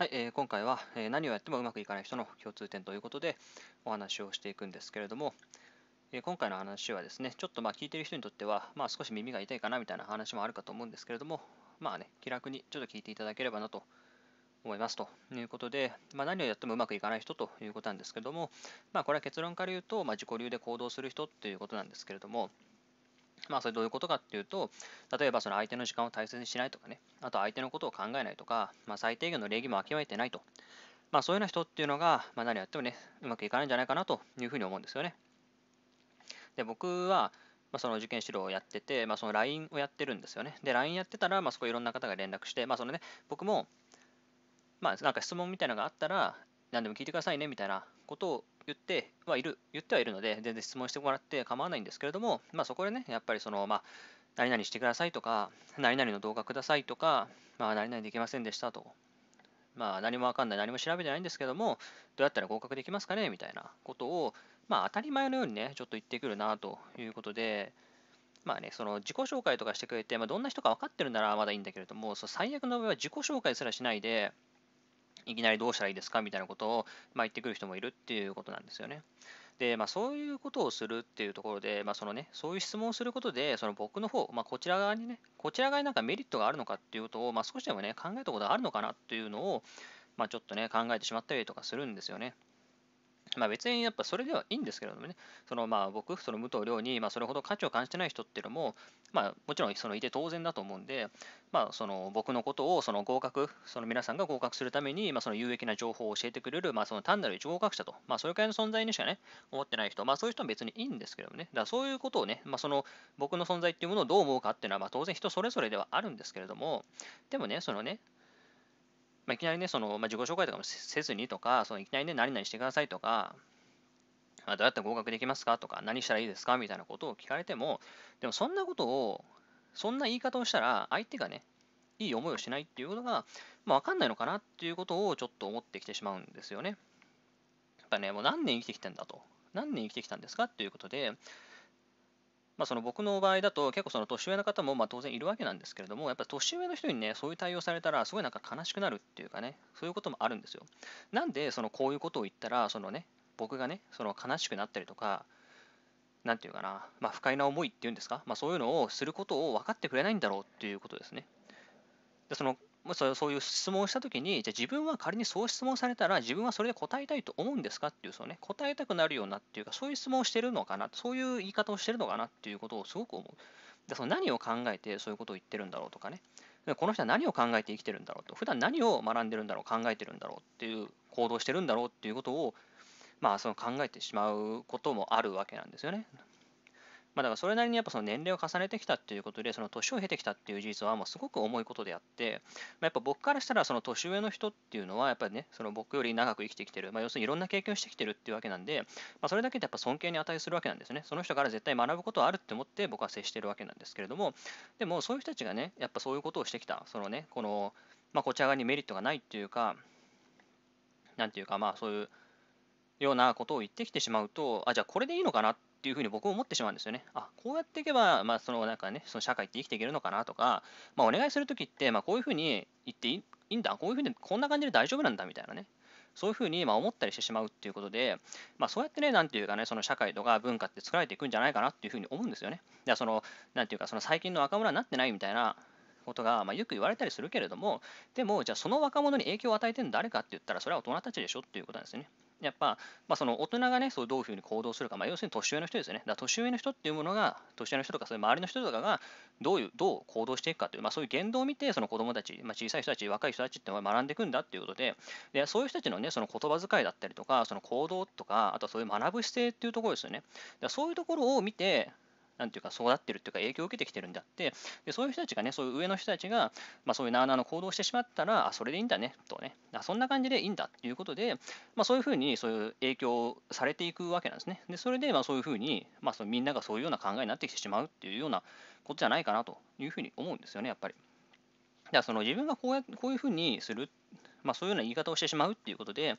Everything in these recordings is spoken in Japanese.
はい、えー、今回は、えー、何をやってもうまくいかない人の共通点ということでお話をしていくんですけれども、えー、今回の話はですね、ちょっとまあ聞いてる人にとっては、まあ、少し耳が痛いかなみたいな話もあるかと思うんですけれども、まあね、気楽にちょっと聞いていただければなと思いますということで、まあ、何をやってもうまくいかない人ということなんですけれども、まあ、これは結論から言うと、まあ、自己流で行動する人ということなんですけれども、まあそれどういうことかっていうと、例えばその相手の時間を大切にしないとかね、あと相手のことを考えないとか、まあ、最低限の礼儀も諦めてないと、まあそういうような人っていうのが、まあ、何やってもね、うまくいかないんじゃないかなというふうに思うんですよね。で、僕は、まあ、その受験指導をやってて、まあ、その LINE をやってるんですよね。で、LINE やってたら、まあ、そこいろんな方が連絡して、まあ、そのね、僕も、まあ、なんか質問みたいなのがあったら、何でも聞いてくださいねみたいなことを言ってはいる、言ってはいるので、全然質問してもらって構わないんですけれども、まあ、そこでね、やっぱりその、まあ、何々してくださいとか、何々の動画くださいとか、まあ、何々できませんでしたと。まあ、何もわかんない、何も調べてないんですけども、どうやったら合格できますかねみたいなことを、まあ、当たり前のようにね、ちょっと言ってくるなということで、まあね、その自己紹介とかしてくれて、まあ、どんな人か分かってるならまだいいんだけれども、そ最悪の場合は自己紹介すらしないで、いきなりどうしたらいいですかみたいなことを、まあ、言ってくる人もいるっていうことなんですよね。で、まあ、そういうことをするっていうところで、まあそのね、そういう質問をすることで、その僕の方、まあ、こちら側にね、こちら側になんかメリットがあるのかっていうことを、まあ、少しでもね、考えたことがあるのかなっていうのを、まあ、ちょっとね、考えてしまったりとかするんですよね。まあ、別にやっぱそれではいいんですけれどもね、そのまあ僕、その武藤亮にまあそれほど価値を感じてない人っていうのも、まあ、もちろんそのいて当然だと思うんで、まあ、その僕のことをその合格、その皆さんが合格するためにまあその有益な情報を教えてくれる、まあ、その単なる一合格者と、まあ、それくらいの存在にしかね、思ってない人、まあ、そういう人は別にいいんですけどもね、だからそういうことをね、まあ、その僕の存在っていうものをどう思うかっていうのは、まあ、当然人それぞれではあるんですけれども、でもね、そのね、まあ、いきなりね、そのまあ、自己紹介とかもせずにとか、そのいきなりね、何々してくださいとか、あどうやって合格できますかとか、何したらいいですかみたいなことを聞かれても、でもそんなことを、そんな言い方をしたら、相手がね、いい思いをしないっていうことが、まあ、わかんないのかなっていうことをちょっと思ってきてしまうんですよね。やっぱね、もう何年生きてきたんだと。何年生きてきたんですかっていうことで、まあ、その僕の場合だと結構その年上の方もま当然いるわけなんですけれどもやっぱ年上の人にねそういう対応されたらすごいなんか悲しくなるっていうかねそういうこともあるんですよなんでそのこういうことを言ったらそのね僕がねその悲しくなったりとか何て言うかな、まあ、不快な思いっていうんですか、まあ、そういうのをすることを分かってくれないんだろうっていうことですねでそのもうそういう質問をした時に、じゃ自分は仮にそう質問されたら、自分はそれで答えたいと思うんですかっていう、そのね、答えたくなるようなっていうか、そういう質問をしてるのかな、そういう言い方をしてるのかなっていうことをすごく思う。でその何を考えてそういうことを言ってるんだろうとかね、この人は何を考えて生きてるんだろうと、普段何を学んでるんだろう、考えてるんだろうっていう、行動してるんだろうっていうことを、まあ、その考えてしまうこともあるわけなんですよね。まあ、だからそれなりにやっぱその年齢を重ねてきたっていうことで、その年を経てきたっていう事実はもうすごく重いことであって、まあ、やっぱ僕からしたらその年上の人っていうのは、やっぱりね、その僕より長く生きてきてる、まあ、要するにいろんな経験をしてきてるっていうわけなんで、まあ、それだけでやっぱ尊敬に値するわけなんですね。その人から絶対学ぶことはあるって思って僕は接してるわけなんですけれども、でもそういう人たちがね、やっぱそういうことをしてきた、そのね、この、まあ、こちら側にメリットがないっていうか、なんていうか、まあそういうようなことを言ってきてしまうと、あ、じゃあこれでいいのかなってっていうふうに僕も思ってしまうんですよね。あこうやっていけば、まあ、そのなんかね、その社会って生きていけるのかなとか、まあ、お願いするときって、まあ、こういうふうに言っていいんだ、こういうふうにこんな感じで大丈夫なんだみたいなね、そういうふうにま思ったりしてしまうっていうことで、まあ、そうやってね、なんていうかね、その社会とか文化って作られていくんじゃないかなっていうふうに思うんですよね。いやそのなんていうか、その最近の若者になってないみたいなことが、まあ、よく言われたりするけれども、でも、じゃあその若者に影響を与えてるの誰かって言ったら、それは大人たちでしょっていうことなんですよね。やっぱ、まあ、その大人がね、そうどういうふうに行動するか、まあ、要するに年上の人ですよね。だ年上の人っていうものが、年上の人とか、そういう周りの人とかがどういう、どう行動していくかという、まあ、そういう言動を見て、その子供たち、まあ、小さい人たち、若い人たちっていうのは学んでいくんだっていうことで、でそういう人たちのね、その言葉遣いだったりとか、その行動とか、あとはそういう学ぶ姿勢っていうところですよね。だそういうところを見て、なんていうか、育ってるっていうか、影響を受けてきてるんだって、でそういう人たちがね、そういう上の人たちが、まあ、そういうなあなあの行動をしてしまったら、あ、それでいいんだね、とね、あそんな感じでいいんだっていうことで、まあ、そういうふうに、そういう影響されていくわけなんですね。で、それで、まあ、そういうふうに、まあ、そのみんながそういうような考えになってきてしまうっていうようなことじゃないかなというふうに思うんですよね、やっぱり。だからその自分がこうやこういうふうにするまあ、そういうような言い方をしてしまうっていうことで、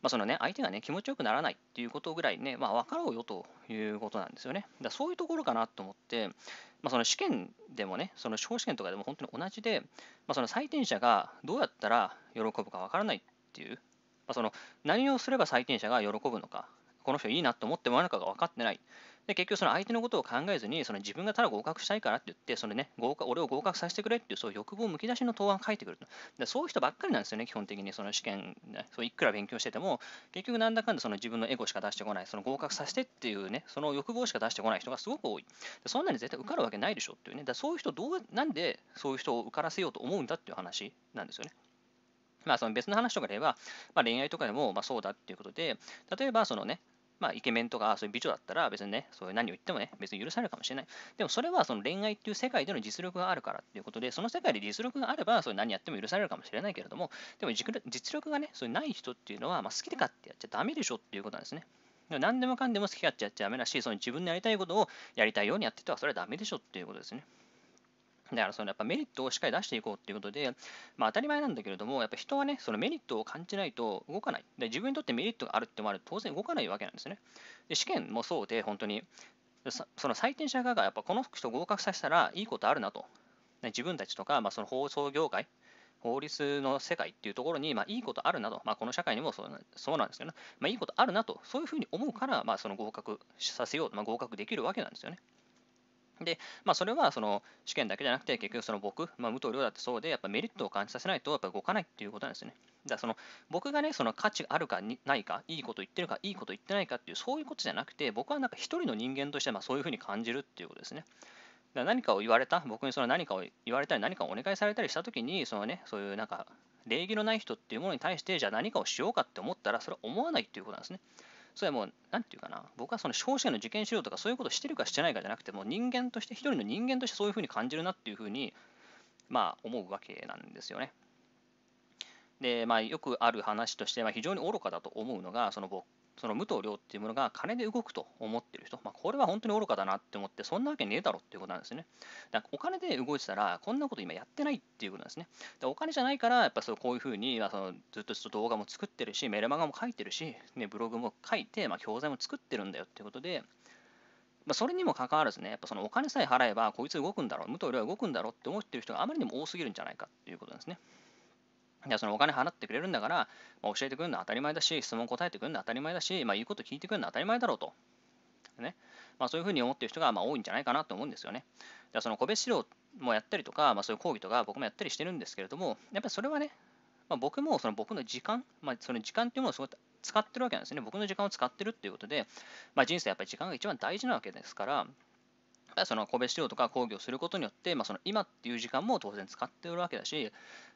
まあ、そのね、相手がね、気持ちよくならないっていうことぐらいね、まあ、分かろうよということなんですよね。だそういうところかなと思って、まあ、その試験でもね、その司法試験とかでも本当に同じで、まあ、その採点者がどうやったら喜ぶか分からないっていう、まあ、その何をすれば採点者が喜ぶのか、この人いいなと思ってもらうのかが分かってない。で結局その相手のことを考えずにその自分がただ合格したいからって言ってその、ね、合格俺を合格させてくれっていうそう欲望むき出しの答案を書いてくるとでそういう人ばっかりなんですよね基本的にその試験そういくら勉強してても結局なんだかんだその自分のエゴしか出してこないその合格させてっていうねその欲望しか出してこない人がすごく多いでそんなに絶対受かるわけないでしょっていうねだそういう人どうなんでそういう人を受からせようと思うんだっていう話なんですよね。まあ、その別の話とかで言えば、まあ、恋愛とかでもまそうだっていうことで、例えばそのね、まあ、イケメンとかそういう美女だったら別にね、そういう何を言ってもね、別に許されるかもしれない。でもそれはその恋愛っていう世界での実力があるからっていうことで、その世界で実力があれば、それ何やっても許されるかもしれないけれども、でも実力がね、そういうない人っていうのは、まあ、好きで勝ってやっちゃダメでしょっていうことなんですね。何でもかんでも好き勝手やっちゃダメだし、その自分のやりたいことをやりたいようにやってたらそれはダメでしょっていうことですね。だからそのやっぱメリットをしっかり出していこうっていうことで、まあ、当たり前なんだけれども、やっぱ人はね、そのメリットを感じないと動かない。で自分にとってメリットがあるってもある当然動かないわけなんですね。で試験もそうで、本当に、その採点者側がやっぱこの人合格させたらいいことあるなと。自分たちとか、まあ、その放送業界、法律の世界っていうところに、まあ、いいことあるなと、まあ、この社会にもそうそうなんですけど、ね、まあ、いいことあるなと、そういうふうに思うから、まあ、その合格させようと、まあ、合格できるわけなんですよね。で、まあ、それはその試験だけじゃなくて、結局その僕、まあ、武藤亮だってそうで、やっぱメリットを感じさせないと、やっぱ動かないっていうことなんですよね。だからその僕がね、その価値があるかないか、いいこと言ってるか、いいこと言ってないかっていう、そういうことじゃなくて、僕はなんか一人の人間として、まあ、そういうふうに感じるっていうことですね。だから何かを言われた、僕にその何かを言われたり、何かをお願いされたりしたときに、そのね、そういうなんか、礼儀のない人っていうものに対して、じゃあ何かをしようかって思ったら、それは思わないっていうことなんですね。それはもう、て言うかな、僕はその消費者の受験しようとか、そういうことをしてるかしてないかじゃなくて、もう人間として、一人の人間としてそういうふうに感じるなっていうふうに、まあ、思うわけなんですよね。で、まあ、よくある話として、まあ、非常に愚かだと思うのが、その僕その武藤亮っていうものが金で動くと思ってる人、まあ、これは本当に愚かだなって思って、そんなわけねえだろっていうことなんですね。だからお金で動いてたら、こんなこと今やってないっていうことなんですね。お金じゃないから、やっぱそうこういうふうに、まあ、そのずっとずっと動画も作ってるし、メルマガも書いてるし、ね、ブログも書いて、まあ、教材も作ってるんだよっていうことで、まあ、それにもかかわらずね、やっぱそのお金さえ払えば、こいつ動くんだろう、武藤亮は動くんだろうって思ってる人があまりにも多すぎるんじゃないかっていうことなんですね。いやそのお金払ってくれるんだから、まあ、教えてくるのは当たり前だし、質問答えてくるのは当たり前だし、まあ、言うこと聞いてくるのは当たり前だろうと。ねまあ、そういうふうに思ってる人がまあ多いんじゃないかなと思うんですよね。だその個別指導もやったりとか、まあ、そういう講義とか僕もやったりしてるんですけれども、やっぱりそれはね、まあ、僕もその僕の時間、まあ、その時間っていうものをすごい使ってるわけなんですね。僕の時間を使ってるっていうことで、まあ、人生やっぱり時間が一番大事なわけですから、ぱりその個別市長とか講義をすることによって、まあ、その今っていう時間も当然使っておるわけだし、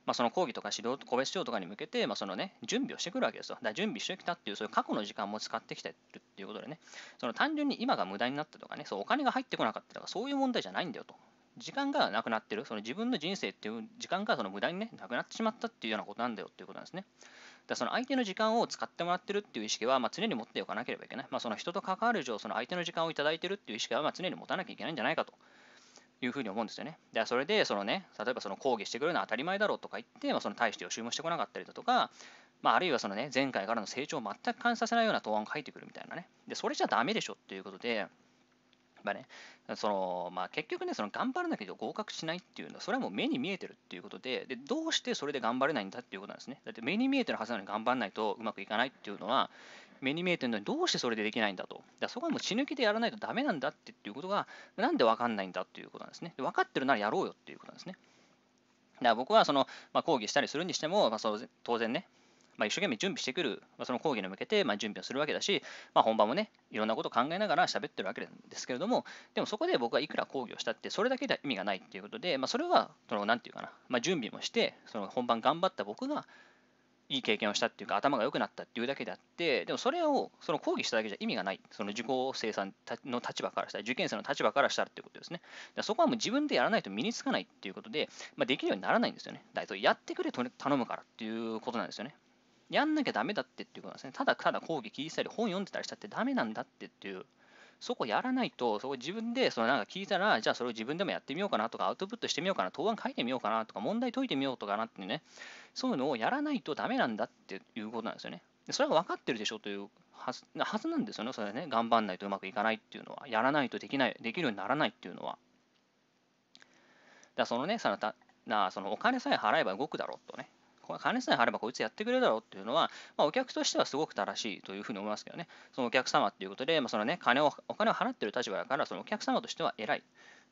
まあ、その講義とか指導神戸市長とかに向けて、まあ、そのね、準備をしてくるわけですよ。だから準備してきたっていう、そういう過去の時間も使ってきてるっていうことでね、その単純に今が無駄になったとかね、そうお金が入ってこなかったとか、そういう問題じゃないんだよと。時間がなくなってる、その自分の人生っていう時間がその無駄にね、なくなってしまったっていうようなことなんだよっていうことなんですね。だその相手の時間を使ってもらってるっていう意識は、まあ、常に持っておかなければいけない。まあ、その人と関わる以上、その相手の時間をいただいてるっていう意識は、まあ、常に持たなきゃいけないんじゃないかと。いうふうに思うんですよね。でそれでその、ね、例えばその抗議してくるのは当たり前だろうとか言って、まあ、その大して予習もしてこなかったりだとか、まあ、あるいはその、ね、前回からの成長を全く感じさせないような答案を書いてくるみたいなね。でそれじゃダメでしょっていうことで、まあね、そのまあ、結局ね、その頑張らなきゃ合格しないっていうのは、それはもう目に見えてるっていうことでで、どうしてそれで頑張れないんだっていうことなんですね。だって目に見えてるはずなのに頑張らないとうまくいかないっていうのは、目に見えてるのにどうしてそれでできないんだと。だそこはもう血抜きでやらないとダメなんだっていうことが、なんで分かんないんだっていうことなんですね。で分かってるならやろうよっていうことなんですね。だから僕はその、まあ、講義したりするにしても、まあ、そ当然ね、まあ、一生懸命準備してくる、まあ、その講義に向けてま準備をするわけだし、まあ、本番もね、いろんなことを考えながら喋ってるわけですけれども、でもそこで僕はいくら講義をしたって、それだけでは意味がないっていうことで、まあ、それは、その、なんていうかな、まあ、準備もして、その本番頑張った僕が、いい経験をしたっていうか頭が良くなったっていうだけであってでもそれをその講義しただけじゃ意味がないその受講生さんの立場からしたら受験生の立場からしたらっていうことですねだそこはもう自分でやらないと身につかないっていうことで、まあ、できるようにならないんですよねだからやってくれと頼むからっていうことなんですよねやんなきゃダメだってっていうことなんですね。ただただ講義聞いたり、本読んでたりしたってダメなんだってっていう。そこやらないと、そこ自分でそのなんか聞いたら、じゃあそれを自分でもやってみようかなとか、アウトプットしてみようかな、答案書いてみようかなとか、問題解いてみようとかなってね、そういうのをやらないとダメなんだっていうことなんですよね。それが分かってるでしょというはずはずなんですよね、それね。頑張んないとうまくいかないっていうのは、やらないとできない、できるようにならないっていうのは。だそのね、そのたなそのお金さえ払えば動くだろうとね、金さえ払えばこいつやってくれるだろうっていうのは、まあ、お客としてはすごく正しいというふうに思いますけどね、そのお客様っていうことで、まあ、そのね、金を、お金を払ってる立場だから、そのお客様としては偉い。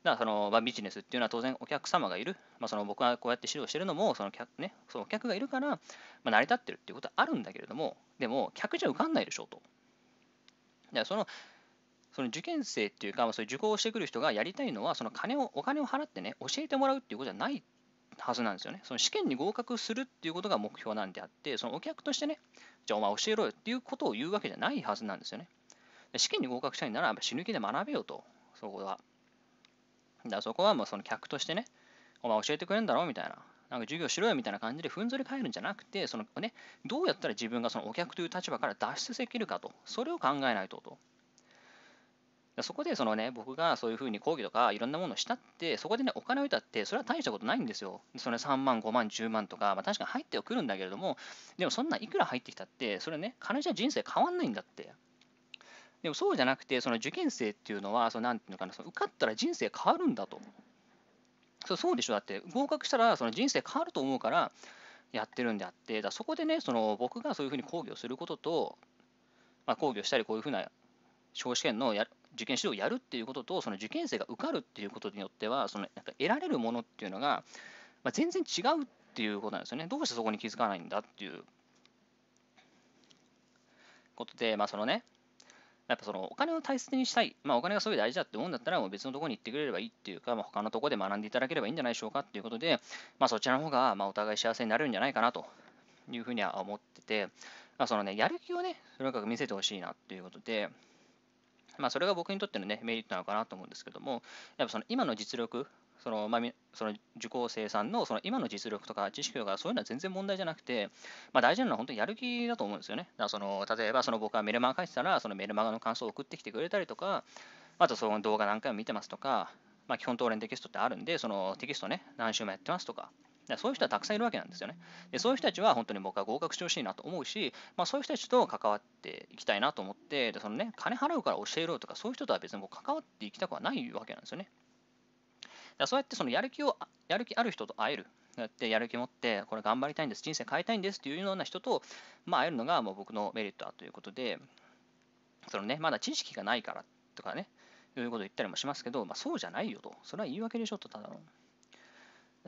だからその、まあ、ビジネスっていうのは当然お客様がいる、まあ、その僕がこうやって指導してるのもその客、ね、そのお客がいるから、まあ、成り立ってるっていうことはあるんだけれどもでも客じゃ受かんないでしょうと。だそのその受験生っていうか、まあ、そういう受講してくる人がやりたいのはその金をお金を払ってね教えてもらうっていうことじゃないはずなんですよね。その試験に合格するっていうことが目標なんであって、そのお客としてね、じゃあお前教えろよっていうことを言うわけじゃないはずなんですよね。試験に合格したいなら死ぬ気で学べよと、そこは。だからそこはもうその客としてね、お前教えてくれんだろうみたいな。なんか授業しろよみたいな感じでふんぞり返るんじゃなくて、そのね、どうやったら自分がそのお客という立場から脱出できるかと、それを考えないとと。そこでそのね、僕がそういうふうに講義とかいろんなものをしたって、そこでね、お金を得たって、それは大したことないんですよ。それ3万、5万、10万とか、まあ、確かに入ってはくるんだけれども、でもそんないくら入ってきたって、それね、金じゃ人生変わんないんだって。でもそうじゃなくて、その受験生っていうのは、そのなんていうのかな、その受かったら人生変わるんだと。そうそうでしょ、だって合格したらその人生変わると思うからやってるんであって、だそこでね、その僕がそういうふうに講義をすることと、まあ、講義をしたり、こういうふうな司法試験のや受験指導をやるっていうこととその受験生が受かるっていうことによってはそのなんか得られるものっていうのが、まあ、全然違うっていうことなんですよねどうしてそこに気づかないんだっていうことでまあそのねやっぱそのお金を大切にしたい、まあ、お金がすごい大事だって思うんだったらもう別のところに行ってくれればいいっていうか、まあ、他のところで学んでいただければいいんじゃないでしょうかっていうことで、まあ、そちらの方がまあお互い幸せになれるんじゃないかなというふうには思ってて、まあ、そのねやる気をねとにかく見せてほしいなっていうことでまあ、それが僕にとっての、ね、メリットなのかなと思うんですけども、やっぱその今の実力、そのまあ、その受講生さんのその今の実力とか知識とかそういうのは全然問題じゃなくて、まあ、大事なのは本当にやる気だと思うんですよね。だからその例えばその僕がメルマガ書いてたらそのメルマガの感想を送ってきてくれたりとか、あとその動画何回も見てますとか、まあ、基本当連テキストってあるんで、そのテキストね、何週もやってますとか、そういう人はたくさんいるわけなんですよね。でそういう人たちは本当に僕は合格してほしいなと思うし、まあ、そういう人たちと関わっていきたいなと思って、でそのね、金払うから教えろとか、そういう人とは別にう関わっていきたくはないわけなんですよね。だそうやってそのやる気を、やる気ある人と会える。やってやる気持って、これ頑張りたいんです、人生変えたいんですっていうような人と、まあ、会えるのがもう僕のメリットだということで、そのね、まだ知識がないからとかね、いうことを言ったりもしますけど、まあ、そうじゃないよと。それは言い訳でしょと、ただの。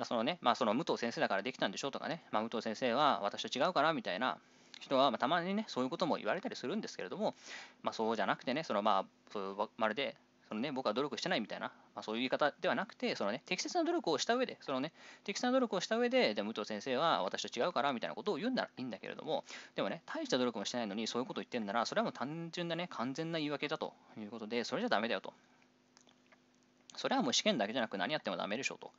そのね、まあ、その武藤先生だからできたんでしょうとかね、まあ、武藤先生は私と違うからみたいな人は、またまにね、そういうことも言われたりするんですけれども、まあ、そうじゃなくてね、そのまあ、そうまるで、そのね、僕は努力してないみたいな、まあ、そういう言い方ではなくて、そのね、適切な努力をした上で、そのね、適切な努力をした上で、で武藤先生は私と違うからみたいなことを言うならいいんだけれども、でもね、大した努力もしてないのに、そういうことを言ってるなら、それはもう単純なね、完全な言い訳だということで、それじゃダメだよと。それはもう試験だけじゃなく何やってもダメでしょうと。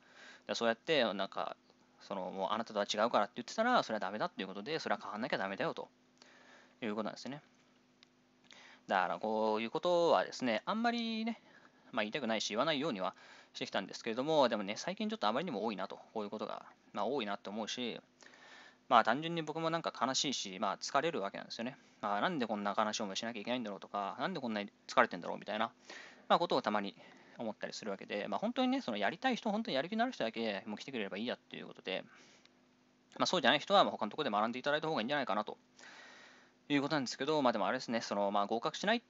でそうやってなんかそのもうあなたとは違うからって言ってたらそれはダメだっていうことでそれは変わんなきゃダメだよということなんですねだからこういうことはですねあんまりね、まあ、言いたくないし言わないようにはしてきたんですけれどもでもね最近ちょっとあまりにも多いなとこういうことが、まあ、多いなって思うしまあ単純に僕もなんか悲しいし、まあ疲れるわけなんですよね。まあなんでこんな悲しい思いしなきゃいけないんだろうとか、なんでこんなに疲れてんだろうみたいな、まあことをたまに思ったりするわけで、まあ、本当にね、そのやりたい人、本当にやる気のある人だけもう来てくれればいいやっていうことで、まあ、そうじゃない人はま他のところで学んでいただいた方がいいんじゃないかなということなんですけど、まあ、でもあれですね、そのまあ合格しない、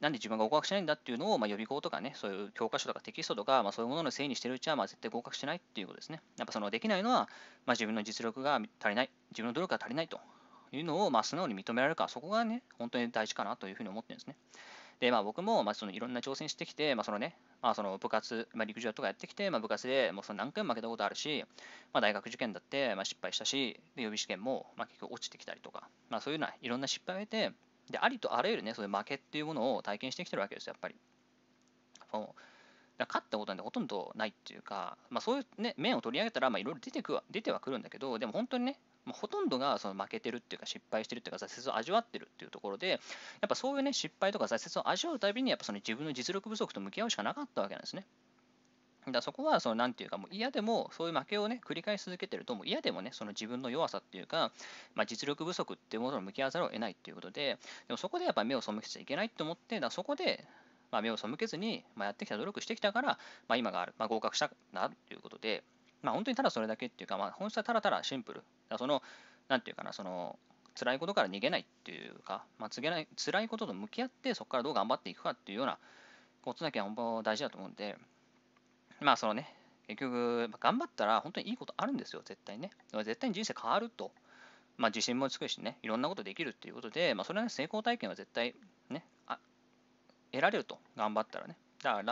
なんで自分が合格しないんだっていうのをまあ予備校とかね、そういう教科書とかテキストとか、まあ、そういうもののせいにしてるうちはま絶対合格しないっていうことですね。やっぱそのできないのは、まあ、自分の実力が足りない、自分の努力が足りないというのをまあ素直に認められるか、そこがね、本当に大事かなというふうに思ってるんですね。で、まあ、僕も、まあ、そのいろんな挑戦してきて、まあ、そのね、まあ、その部活、まあ、陸上とかやってきて、まあ、部活でもうその何回も負けたことあるし、まあ、大学受験だって、まあ、失敗したし、で予備試験も、まあ、結局落ちてきたりとか、まあ、そういうのはいろんな失敗を得て、でありとあらゆるね、そういう負けっていうものを体験してきてるわけですよ、やっぱり。そうだ勝ったことなんてほとんどないっていうか、まあ、そういう、ね、面を取り上げたらいろいろ出てくは出てはくるんだけどでも本当にね、まあ、ほとんどがその負けてるっていうか失敗してるっていうか挫折を味わってるっていうところでやっぱそういうね失敗とか挫折を味わうたびにやっぱその自分の実力不足と向き合うしかなかったわけなんですね。だそこはその何て言うかもう嫌でもそういう負けをね繰り返し続けてるともう嫌でもねその自分の弱さっていうか、まあ、実力不足っていうものと向き合わざるを得ないっていうことででもそこでやっぱ目を背けちゃいけないと思ってだそこでまあ、目を背けずに、まあ、やってきた努力してきたから、まあ、今がある、まあ、合格したなということで、まあ、本当にただそれだけっていうか、まあ、本質はただただシンプルだそのなんていうかなその辛いことから逃げないっていうか、まあ、告げない辛いことと向き合ってそこからどう頑張っていくかっていうようなことだけは本当大事だと思うんでまあそのね結局頑張ったら本当にいいことあるんですよ絶対ね絶対に人生変わると、まあ、自信もつくしねいろんなことできるっていうことで、まあ、それは、ね、成功体験は絶対得られると、頑張ったらね。だから、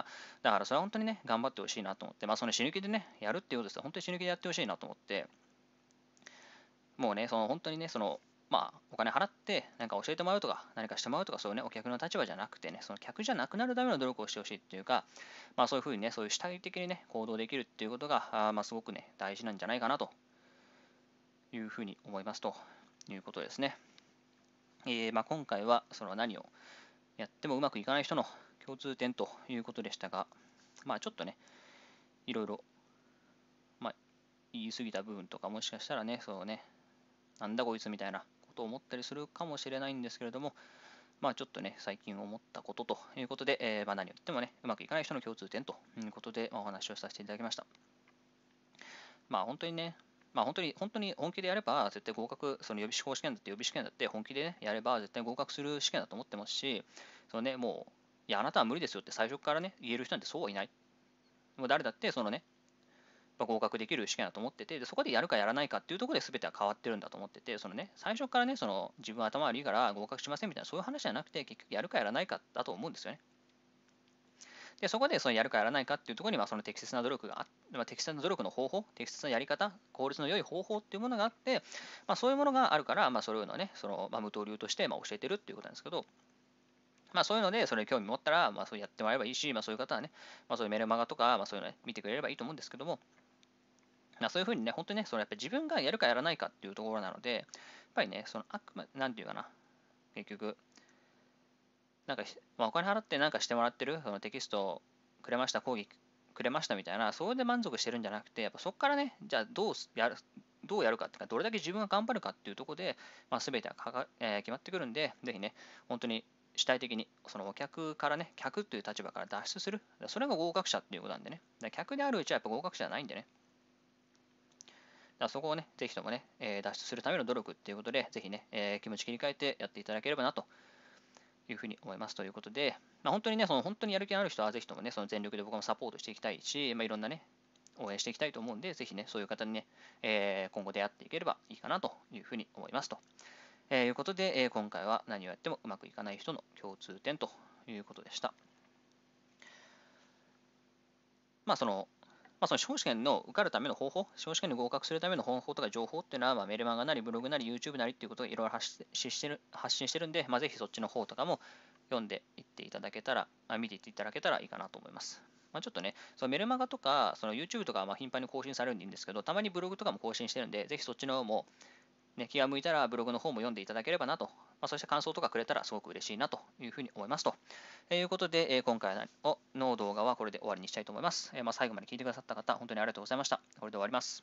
だからそれは本当にね、頑張ってほしいなと思って、まあ、その死ぬ気でね、やるっていうことです本当に死ぬ気でやってほしいなと思って、もうね、その本当にね、その、まあ、お金払って、何か教えてもらうとか、何かしてもらうとか、そういうね、お客の立場じゃなくてね、その客じゃなくなるための努力をしてほしいっていうか、まあ、そういうふうにね、そういう主体的にね、行動できるっていうことが、あまあ、すごくね、大事なんじゃないかなというふうに思いますということですね。えー、まあ、今回は、その何を、やってもうまくいかない人の共通点ということでしたが、まあちょっとね、いろいろ、まあ言い過ぎた部分とか、もしかしたらね、そうね、なんだこいつみたいなことを思ったりするかもしれないんですけれども、まあちょっとね、最近思ったことということで、えー、まあ何を言ってもね、うまくいかない人の共通点ということで、まあ、お話をさせていただきました。まあ本当にね、まあ、本当に本当に本気でやれば絶対合格、その予備試行試験だって予備試験だって本気で、ね、やれば絶対合格する試験だと思ってますし、そのね、もう、いや、あなたは無理ですよって最初からね、言える人なんてそうはいない。もう誰だって、そのね、ま合格できる試験だと思っててで、そこでやるかやらないかっていうところで全ては変わってるんだと思ってて、そのね、最初からね、その自分は頭悪いから合格しませんみたいな、そういう話じゃなくて、結局やるかやらないかだと思うんですよね。で、そこでそのやるかやらないかっていうところにあその適切な努力があ、適切な努力の方法、適切なやり方、効率の良い方法っていうものがあって、まあ、そういうものがあるから、まあ、そうをね、その、まあ、無刀流として、ま教えてるっていうことなんですけど、まあ、そういうので、それ興味持ったら、まあ、そうやってもらえばいいし、まあ、そういう方はね、まあ、そういうメルマガとか、まあ、そういうの、ね、見てくれればいいと思うんですけども、まあ、そういうふうにね、本当にね、そのやっぱり自分がやるかやらないかっていうところなので、やっぱりね、そのあくま、なんていうかな、結局、なんか、まあ、お金払ってなんかしてもらってる、そのテキストをくれました、講義くれましたみたいな、それで満足してるんじゃなくて、やっぱそこからね、じゃあどうやる、どうやるかっていうか、どれだけ自分が頑張るかっていうところで、まあ、全てはかか、えー、決まってくるんで、ぜひね、本当に主体的に、そのお客からね、客という立場から脱出する。それが合格者っていうことなんでね。客であるうちはやっぱ合格者じゃないんでね。だそこをね、ぜひともね、え脱出するための努力っていうことで、ぜひね、え気持ち切り替えてやっていただければなというふうに思いますということで、まあ、本当にね、その本当にやる気のある人はぜひともね、その全力で僕もサポートしていきたいし、まあ、いろんなね、応援していきたいと思うんで、ぜひね、そういう方にね、えー、今後出会っていければいいかなというふうに思いますと。えー、いうことで、えー、今回は何をやってもうまくいかない人の共通点ということでした。まあ、その、まあ、その司法試験の受かるための方法、司法試験に合格するための方法とか情報っていうのは、まあ、メルマガなりブログなり YouTube なりっていうことをいろいろ発信してる発信してるんで、まあ、ぜひそっちの方とかも読んでいっていただけたら、あ、見ていっていただけたらいいかなと思います。まあ、ちょっとね、そのメルマガとか、その YouTube とかまあ頻繁に更新されるんでいいんですけど、たまにブログとかも更新してるんで、ぜひそっちの方もね、気が向いたらブログの方も読んでいただければなと、まあ、そして感想とかくれたらすごく嬉しいなというふうに思いますと。えー、いうことで、え今回の動画はこれで終わりにしたいと思います。えまあ、最後まで聞いてくださった方、本当にありがとうございました。これで終わります。